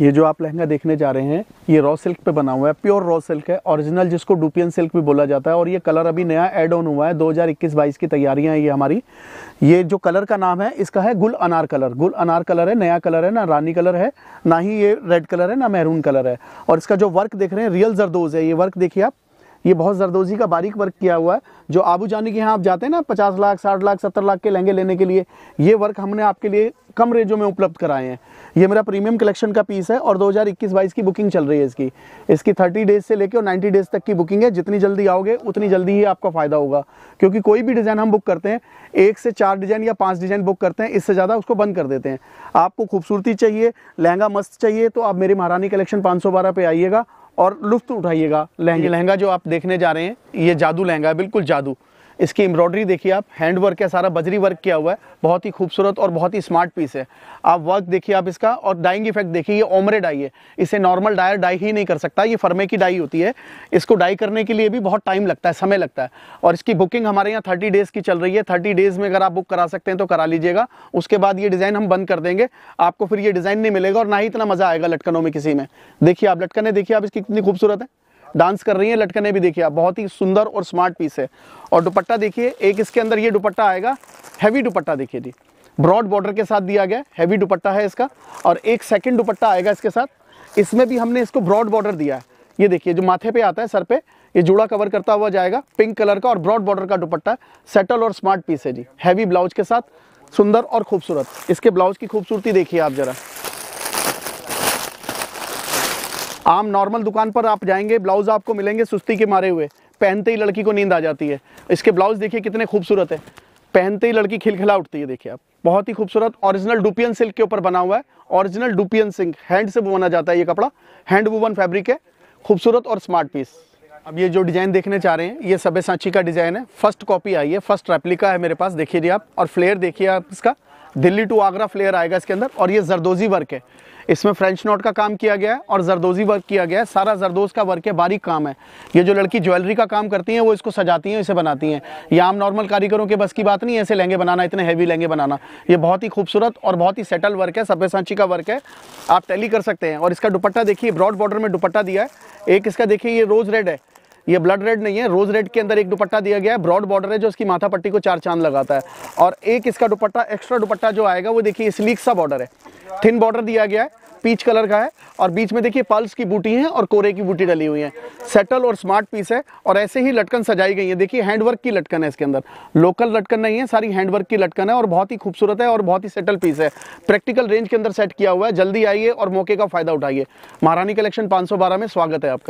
ये जो आप लहंगा देखने जा रहे हैं ये रॉ सिल्क पे बना हुआ है प्योर रॉ सिल्क है ओरिजिनल जिसको डुपियन सिल्क भी बोला जाता है और ये कलर अभी नया एड ऑन हुआ है 2021 हजार की तैयारियां ये हमारी ये जो कलर का नाम है इसका है गुल अनार कलर गुल अनार कलर है नया कलर है ना रानी कलर है ना ही ये रेड कलर है ना मेहरून कलर है और इसका जो वर्क देख रहे हैं रियल जरदोज है ये वर्क देखिए आप ये बहुत जरदोजी का बारीक वर्क किया हुआ है जो आबू जानी के यहाँ आप जाते हैं ना पचास लाख साठ लाख सत्तर लाख के लहंगे लेने के लिए ये वर्क हमने आपके लिए कम रेंजों में उपलब्ध कराए हैं ये मेरा प्रीमियम कलेक्शन का पीस है और 2021-22 की बुकिंग चल रही है इसकी इसकी 30 डेज से लेकर 90 डेज तक की बुकिंग है जितनी जल्दी आओगे उतनी जल्दी ही आपका फ़ायदा होगा क्योंकि कोई भी डिज़ाइन हम बुक करते हैं एक से चार डिज़ाइन या पाँच डिज़ाइन बुक करते हैं इससे ज़्यादा उसको बंद कर देते हैं आपको खूबसूरती चाहिए लहंगा मस्त चाहिए तो आप मेरी महारानी कलेक्शन पाँच सौ बारह आइएगा और लुफ्त उठाइएगा लहंगे लहंगा जो आप देखने जा रहे हैं ये जादू लहंगा है बिल्कुल जादू इसकी एम्ब्रॉयडरी देखिए आप हैंड वर्क है सारा बजरी वर्क किया हुआ है बहुत ही खूबसूरत और बहुत ही स्मार्ट पीस है आप वर्क देखिए आप इसका और डाइंग इफेक्ट देखिए ये ओमरे डाई है इसे नॉर्मल डायर डाई ही नहीं कर सकता ये फर्मे की डाई होती है इसको डाई करने के लिए भी बहुत टाइम लगता है समय लगता है और इसकी बुकिंग हमारे यहाँ थर्टी डेज़ की चल रही है थर्टी डेज़ में अगर आप बुक करा सकते हैं तो करा लीजिएगा उसके बाद ये डिज़ाइन हम बंद कर देंगे आपको फिर ये डिज़ाइन नहीं मिलेगा और ना ही इतना मज़ा आएगा लटकनों में किसी में देखिए आप लटकने देखिए आप इसकी कितनी खूबसूरत है डांस कर रही है लटकने भी देखिए आप बहुत ही सुंदर और स्मार्ट पीस है और दुपट्टा देखिए एक इसके अंदर ये दुपट्टा आएगा हैवी दुपट्टा देखिए जी ब्रॉड बॉर्डर के साथ दिया गया हैवी दुपट्टा है इसका और एक सेकेंड दुपट्टा आएगा इसके साथ इसमें भी हमने इसको ब्रॉड बॉर्डर दिया है ये देखिए जो माथे पे आता है सर पे ये जोड़ा कवर करता हुआ जाएगा पिंक कलर का और ब्रॉड बॉर्डर का दुपट्टा सेटल और स्मार्ट पीस है जी हैवी ब्लाउज के साथ सुंदर और खूबसूरत इसके ब्लाउज की खूबसूरती देखिए आप जरा आम नॉर्मल दुकान पर आप जाएंगे ब्लाउज़ आपको मिलेंगे सुस्ती के मारे हुए पहनते ही लड़की को नींद आ जाती है इसके ब्लाउज़ देखिए कितने खूबसूरत है पहनते ही लड़की खिलखिला उठती है देखिए आप बहुत ही खूबसूरत ओरिजिनल डुपियन सिल्क के ऊपर बना हुआ है ओरिजिनल डुपियन सिल्क हैंड से बुना जाता है ये कपड़ा हैंड वुवन फैब्रिक है खूबसूरत और स्मार्ट पीस अब ये जो डिज़ाइन देखने चाह रहे हैं ये सबे सांची का डिज़ाइन है फर्स्ट कॉपी आई है फर्स्ट रेप्लिका है मेरे पास देखिए आप और फ्लेयर देखिए आप इसका दिल्ली टू आगरा फ्लेयर आएगा इसके अंदर और ये जरदोजी वर्क है इसमें फ्रेंच नोट का काम किया गया है और जरदोजी वर्क किया गया है सारा जरदोज का वर्क है बारीक काम है ये जो लड़की ज्वेलरी का काम करती है वो इसको सजाती हैं इसे बनाती हैं ये आम नॉर्मल कारीगरों के बस की बात नहीं है ऐसे लहंगे बनाना इतने हैवी लहंगे बनाना ये बहुत ही खूबसूरत और बहुत ही सेटल वर्क है सभ्य सांची का वर्क है आप टैली कर सकते हैं और इसका दुपट्टा देखिए ब्रॉड बॉर्डर में दुपट्टा दिया है एक इसका देखिए ये रोज़ रेड है ये ब्लड रेड नहीं है रोज रेड के अंदर एक दुपट्टा दिया गया है ब्रॉड बॉर्डर है जो इसकी माथा पट्टी को चार चांद लगाता है और एक इसका दुपट्टा एक्स्ट्रा दुपट्टा जो आएगा वो देखिए स्लीक सा बॉर्डर है थिन बॉर्डर दिया गया है पीच कलर का है और बीच में देखिए पल्स की बूटी है और कोरे की बूटी डली हुई है सेटल और स्मार्ट पीस है और ऐसे ही लटकन सजाई गई है देखिए हैंडवर्क की लटकन है इसके अंदर लोकल लटकन नहीं है सारी हैंडवर्क की लटकन है और बहुत ही खूबसूरत है और बहुत ही सेटल पीस है प्रैक्टिकल रेंज के अंदर सेट किया हुआ है जल्दी आइए और मौके का फायदा उठाइए महारानी कलेक्शन पांच में स्वागत है आपका